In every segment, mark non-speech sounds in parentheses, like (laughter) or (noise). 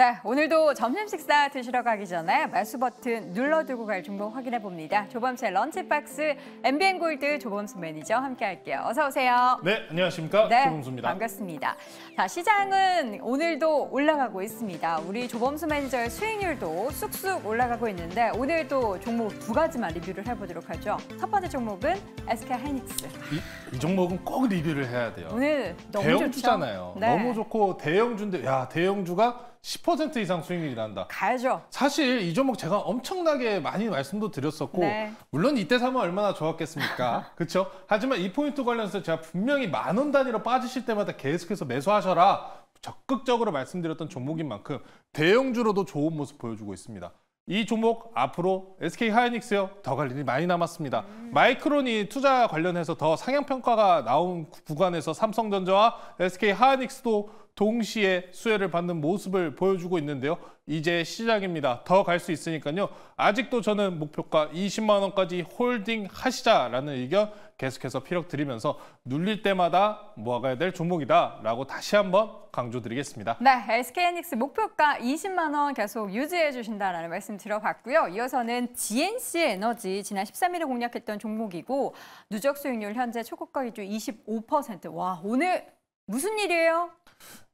네, 오늘도 점심 식사 드시러 가기 전에 말수 버튼 눌러두고 갈 종목 확인해 봅니다. 조범수의 런치박스 MBN 골드 조범수 매니저 함께할게요. 어서 오세요. 네, 안녕하십니까? 네, 조범수입니다. 반갑습니다. 자, 시장은 오늘도 올라가고 있습니다. 우리 조범수 매니저의 수익률도 쑥쑥 올라가고 있는데 오늘 도 종목 두 가지만 리뷰를 해보도록 하죠. 첫 번째 종목은 SK 하이닉스. 이, 이 종목은 꼭 리뷰를 해야 돼요. 오늘 너무 대형주잖아요. 네. 너무 좋고 대형주인데 야 대형주가 10% 이상 수익률이 난다. 가야죠. 사실 이 종목 제가 엄청나게 많이 말씀도 드렸었고 네. 물론 이때 사면 얼마나 좋았겠습니까? (laughs) 그렇죠? 하지만 이 포인트 관련해서 제가 분명히 만 원 단위로 빠지실 때마다 계속해서 매수하셔라 적극적으로 말씀드렸던 종목인 만큼 대형주로도 좋은 모습 보여주고 있습니다. 이 종목 앞으로 SK 하이닉스요 더갈 일이 많이 남았습니다. 음. 마이크론이 투자 관련해서 더 상향 평가가 나온 구간에서 삼성전자와 SK 하이닉스도 동시에 수혜를 받는 모습을 보여주고 있는데요. 이제 시작입니다. 더 갈 수 있으니까요. 아직도 저는 목표가 20만 원까지 홀딩 하시자라는 의견 계속해서 피력 드리면서 눌릴 때마다 모아가야 될 종목이다라고 다시 한번 강조드리겠습니다. 네, SK하이닉스 목표가 20만 원 계속 유지해 주신다라는 말씀 들어봤고요. 이어서는 GNC 에너지 지난 13일에 공략했던 종목이고 누적 수익률 현재 초고가 기준 25%. 와, 오늘 무슨 일이에요?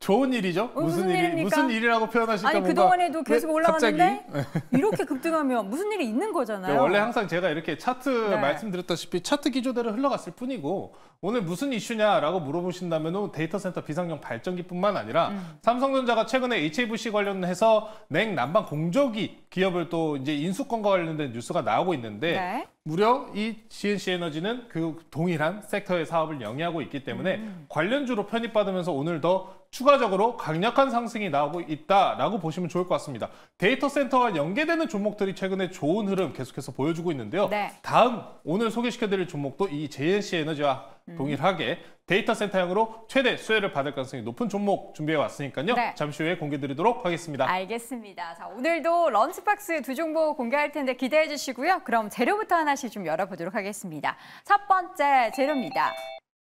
좋은 일이죠? 어, 무슨, 무슨 일이 일입니까? 무슨 일이라고 표현하시니까 아니 그동안에도 계속 올라갔는데 (laughs) 이렇게 급등하면 무슨 일이 있는 거잖아요. 원래 항상 제가 이렇게 차트 네. 말씀드렸다시피 차트 기조대로 흘러갔을 뿐이고 오늘 무슨 이슈냐라고 물어보신다면 데이터 센터 비상용 발전기뿐만 아니라 음. 삼성전자가 최근에 HFC 관련해서 냉 난방 공조기 기업을 또 이제 인수권과 관련된 뉴스가 나오고 있는데 네. 무려 이 GNC 에너지는 그 동일한 섹터의 사업을 영위하고 있기 때문에 음. 관련주로 편입받으면서 오늘 더 추가적으로 강력한 상승이 나오고 있다라고 보시면 좋을 것 같습니다. 데이터 센터와 연계되는 종목들이 최근에 좋은 흐름 계속해서 보여주고 있는데요. 네. 다음 오늘 소개시켜드릴 종목도 이 JNC 에너지와 음. 동일하게 데이터 센터형으로 최대 수혜를 받을 가능성이 높은 종목 준비해 왔으니까요. 네. 잠시 후에 공개드리도록 하겠습니다. 알겠습니다. 자, 오늘도 런스박스 두 종목 공개할 텐데 기대해 주시고요. 그럼 재료부터 하나씩 좀 열어보도록 하겠습니다. 첫 번째 재료입니다.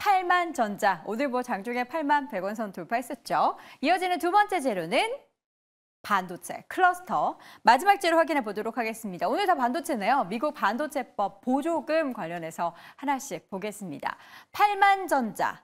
8만 전자. 오늘 뭐 장중에 8만 100원 선 돌파했었죠. 이어지는 두 번째 재료는 반도체, 클러스터. 마지막 재료 확인해 보도록 하겠습니다. 오늘 다 반도체네요. 미국 반도체법 보조금 관련해서 하나씩 보겠습니다. 8만 전자.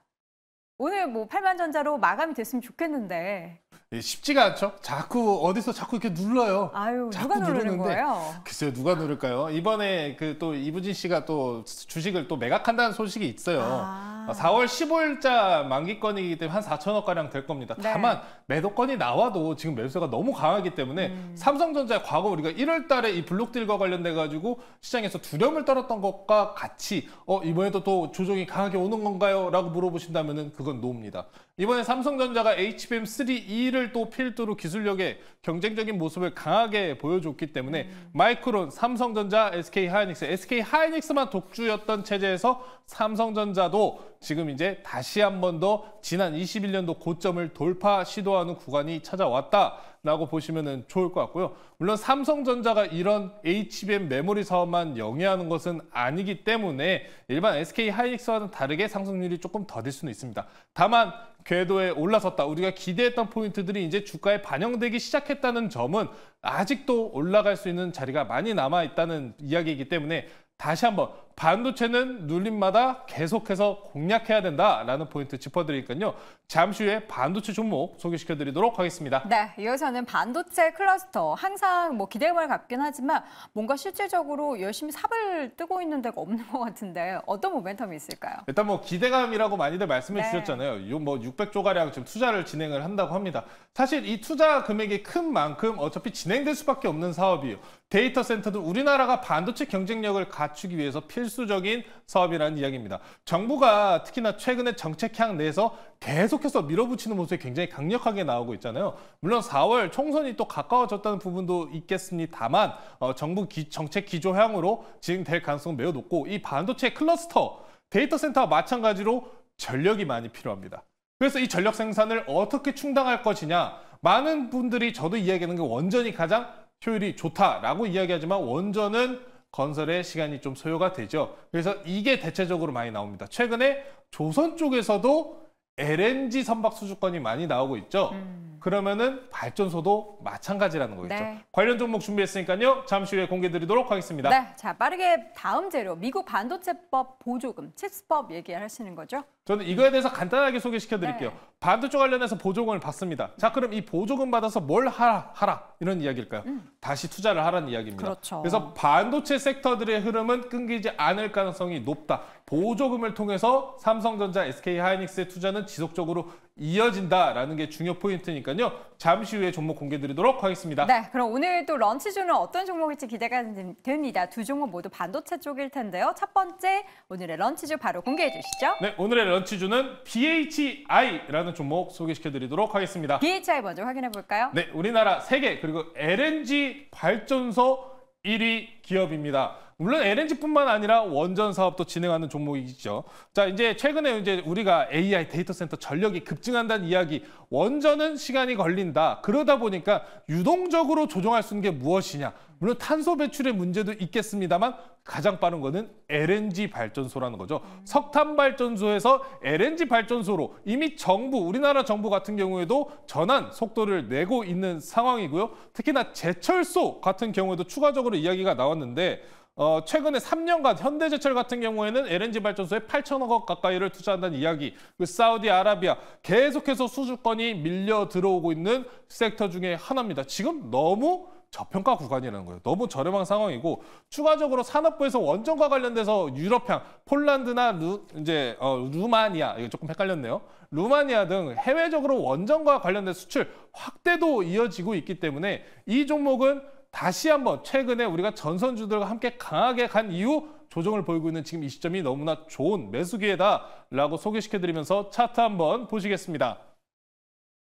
오늘 뭐 8만 전자로 마감이 됐으면 좋겠는데. 예, 쉽지가 않죠. 자꾸 어디서 자꾸 이렇게 눌러요. 아유, 누가 누르는 거예요? 글쎄요, 누가 누를까요? 이번에 그 또 이부진 씨가 또 주식을 또 매각한다는 소식이 있어요. 아. 4월 아, 15일자 만기권이기 때문에 한 4천억 가량 될 겁니다. 네. 다만 매도권이 나와도 지금 매수세가 너무 강하기 때문에 음. 삼성전자 과거 우리가 1월 달에 이 블록딜과 관련돼 가지고 시장에서 두려움을 떨었던 것과 같이 어 이번에도 또 조정이 강하게 오는 건가요? 라고 물어보신다면은 그건 노입니다. 이번에 삼성전자가 HBM3E를 또 필두로 기술력의 경쟁적인 모습을 강하게 보여줬기 때문에 음. 마이크론, 삼성전자, SK하이닉스, SK하이닉스만 독주였던 체제에서 삼성전자도 지금 이제 다시 한 번 더 지난 21년도 고점을 돌파 시도하는 구간이 찾아왔다라고 보시면 좋을 것 같고요. 물론 삼성전자가 이런 HBM 메모리 사업만 영위하는 것은 아니기 때문에 일반 SK 하이닉스와는 다르게 상승률이 조금 더딜 수는 있습니다. 다만 궤도에 올라섰다. 우리가 기대했던 포인트들이 이제 주가에 반영되기 시작했다는 점은 아직도 올라갈 수 있는 자리가 많이 남아 있다는 이야기이기 때문에 다시 한번 반도체는 눌림마다 계속해서 공략해야 된다라는 포인트 짚어드리니까요. 잠시 후에 반도체 종목 소개시켜드리도록 하겠습니다. 네, 이어서는 반도체 클러스터. 항상 뭐 기대감을 갖긴 하지만 뭔가 실질적으로 열심히 삽을 뜨고 있는 데가 없는 것 같은데 어떤 모멘텀이 있을까요? 일단 뭐 기대감이라고 많이들 말씀해 네. 주셨잖아요. 요 뭐 600조가량 지금 투자를 진행을 한다고 합니다. 사실 이 투자 금액이 큰 만큼 어차피 진행될 수밖에 없는 사업이에요. 데이터 센터도 우리나라가 반도체 경쟁력을 갖추기 위해서 필 필수적인 사업이라는 이야기입니다. 정부가 특히나 최근에 정책향 내에서 계속해서 밀어붙이는 모습이 굉장히 강력하게 나오고 있잖아요. 물론 4월 총선이 또 가까워졌다는 부분도 있겠습니다만 어, 정부 기, 정책 기조향으로 진행될 가능성은 매우 높고 이 반도체 클러스터 데이터 센터와 마찬가지로 전력이 많이 필요합니다. 그래서 이 전력 생산을 어떻게 충당할 것이냐 많은 분들이 저도 이야기하는 게 원전이 가장 효율이 좋다라고 이야기하지만 원전은 건설에 시간이 좀 소요가 되죠. 그래서 이게 대체적으로 많이 나옵니다. 최근에 조선 쪽에서도 LNG 선박 수주권이 많이 나오고 있죠. 음. 그러면은 발전소도 마찬가지라는 거겠죠. 네. 관련 종목 준비했으니까요. 잠시 후에 공개드리도록 하겠습니다. 네, 자 빠르게 다음 재료 미국 반도체법 보조금 칩스법 얘기하시는 거죠? 저는 이거에 대해서 간단하게 소개시켜 드릴게요. 네. 반도체 관련해서 보조금을 받습니다. 자, 그럼 이 보조금 받아서 뭘 하라, 하라 이런 이야기일까요? 음. 다시 투자를 하라는 이야기입니다. 그렇죠. 그래서 반도체 섹터들의 흐름은 끊기지 않을 가능성이 높다. 보조금을 통해서 삼성전자, SK하이닉스의 투자는 지속적으로 이어진다라는 게 중요 포인트니까요. 잠시 후에 종목 공개드리도록 하겠습니다. 네, 그럼 오늘 또 런치주는 어떤 종목일지 기대가 됩니다. 두 종목 모두 반도체 쪽일 텐데요. 첫 번째 오늘의 런치주 바로 공개해 주시죠. 네, 오늘의 런치주 연치주는 BHI라는 종목 소개시켜드리도록 하겠습니다. BHI 먼저 확인해 볼까요? 네, 우리나라 세계 그리고 LNG 발전소 1위 기업입니다. 물론 LNG뿐만 아니라 원전 사업도 진행하는 종목이죠. 자, 이제 최근에 이제 우리가 AI 데이터 센터 전력이 급증한다는 이야기, 원전은 시간이 걸린다. 그러다 보니까 유동적으로 조정할 수 있는 게 무엇이냐. 물론 탄소 배출의 문제도 있겠습니다만 가장 빠른 거는 LNG 발전소라는 거죠. 음. 석탄 발전소에서 LNG 발전소로 이미 정부, 우리나라 정부 같은 경우에도 전환 속도를 내고 있는 상황이고요. 특히나 제철소 같은 경우에도 추가적으로 이야기가 나왔는데 어, 최근에 3년간 현대제철 같은 경우에는 LNG 발전소에 8천억 원 가까이를 투자한다는 이야기, 그 사우디아라비아 계속해서 수주권이 밀려 들어오고 있는 섹터 중에 하나입니다. 지금 너무 저평가 구간이라는 거예요. 너무 저렴한 상황이고 추가적으로 산업부에서 원전과 관련돼서 유럽향, 폴란드나 루, 이제 어, 루마니아, 이거 조금 헷갈렸네요. 루마니아 등 해외적으로 원전과 관련된 수출 확대도 이어지고 있기 때문에 이 종목은 다시 한번 최근에 우리가 전선주들과 함께 강하게 간 이후 조정을 보이고 있는 지금 이 시점이 너무나 좋은 매수기회다라고 소개시켜드리면서 차트 한번 보시겠습니다.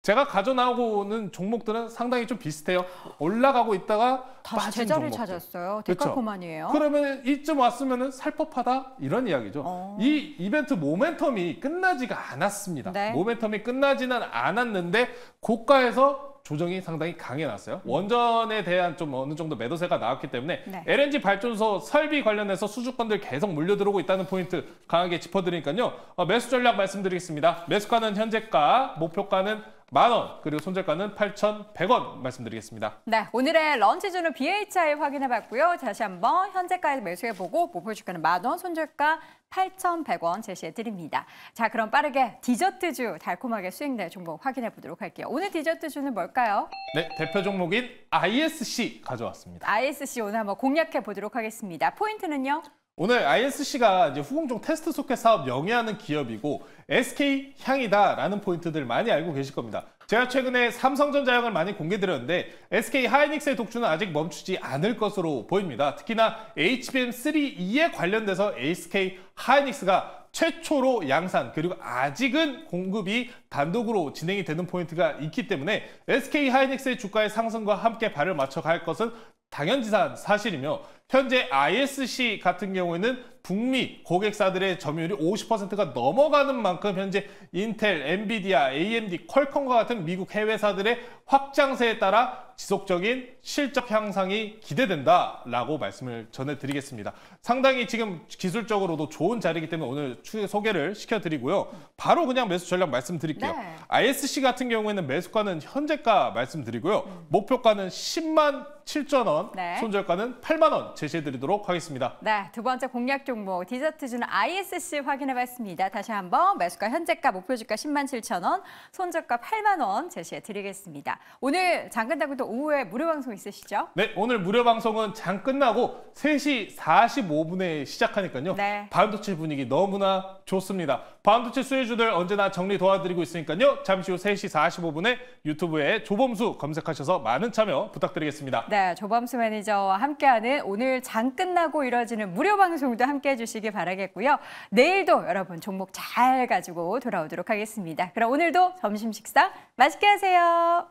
제가 가져나오는 종목들은 상당히 좀 비슷해요. 올라가고 있다가 다시 제자를 종목들. 찾았어요. 그렇죠. 데카코만이에요. 그렇죠? 그러면 이쯤 왔으면 살법하다 이런 이야기죠. 어. 이 이벤트 모멘텀이 끝나지가 않았습니다. 네. 모멘텀이 끝나지는 않았는데 고가에서 조정이 상당히 강해났어요. 음. 원전에 대한 좀 어느 정도 매도세가 나왔기 때문에 네. LNG 발전소 설비 관련해서 수주권들 계속 물려들어오고 있다는 포인트 강하게 짚어드리니까요. 어, 매수 전략 말씀드리겠습니다. 매수가는 현재가, 목표가는 만 원, 그리고 손절가는 8,100원 말씀드리겠습니다. 네, 오늘의 런치주는 BHI 확인해봤고요. 다시 한번 현재가에 매수해보고 목표 뭐 주가는 만 원, 손절가 8,100원 제시해드립니다. 자, 그럼 빠르게 디저트주 달콤하게 수익될 종목 확인해보도록 할게요. 오늘 디저트주는 뭘까요? 네, 대표 종목인 ISC 가져왔습니다. ISC 오늘 한번 공략해보도록 하겠습니다. 포인트는요? 오늘 ISC가 이제 후공정 테스트 소켓 사업 영위하는 기업이고 SK 향이다라는 포인트들 많이 알고 계실 겁니다. 제가 최근에 삼성전자형을 많이 공개드렸는데 SK 하이닉스의 독주는 아직 멈추지 않을 것으로 보입니다. 특히나 HBM3E에 관련돼서 SK 하이닉스가 최초로 양산 그리고 아직은 공급이 단독으로 진행이 되는 포인트가 있기 때문에 SK 하이닉스의 주가의 상승과 함께 발을 맞춰 갈 것은 당연지산 사실이며 현재 ISC 같은 경우에는 북미 고객사들의 점유율이 50%가 넘어가는 만큼 현재 인텔, 엔비디아, AMD, 퀄컴과 같은 미국 해외사들의 확장세에 따라 지속적인 실적 향상이 기대된다라고 말씀을 전해드리겠습니다. 상당히 지금 기술적으로도 좋은 자리이기 때문에 오늘 추 소개를 시켜드리고요. 바로 그냥 매수 전략 말씀드릴게요. 네. ISC 같은 경우에는 매수가는 현재가 말씀드리고요. 목표가는 10만 7천 원, 네. 손절가는 8만 원 제시해드리도록 하겠습니다. 네, 두 번째 공략 종목 디저트주는 ISC 확인해봤습니다. 다시 한번 매수가 현재가 목표주가 10만 7천 원, 손절가 8만 원 제시해드리겠습니다. 오늘 장 끝나고 또 오후에 무료 방송 있으시죠? 네, 오늘 무료 방송은 장 끝나고 3시 45분에 시작하니까요. 네. 반도체 분위기 너무나 좋습니다. 반도체 수혜주들 언제나 정리 도와드리고 있으니까요. 잠시 후 3시 45분에 유튜브에 조범수 검색하셔서 많은 참여 부탁드리겠습니다. 네, 조범수 매니저와 함께하는 오늘 오늘 장 끝나고 이뤄지는 무료 방송도 함께 해주시기 바라겠고요. 내일도 여러분 종목 잘 가지고 돌아오도록 하겠습니다. 그럼 오늘도 점심 식사 맛있게 하세요.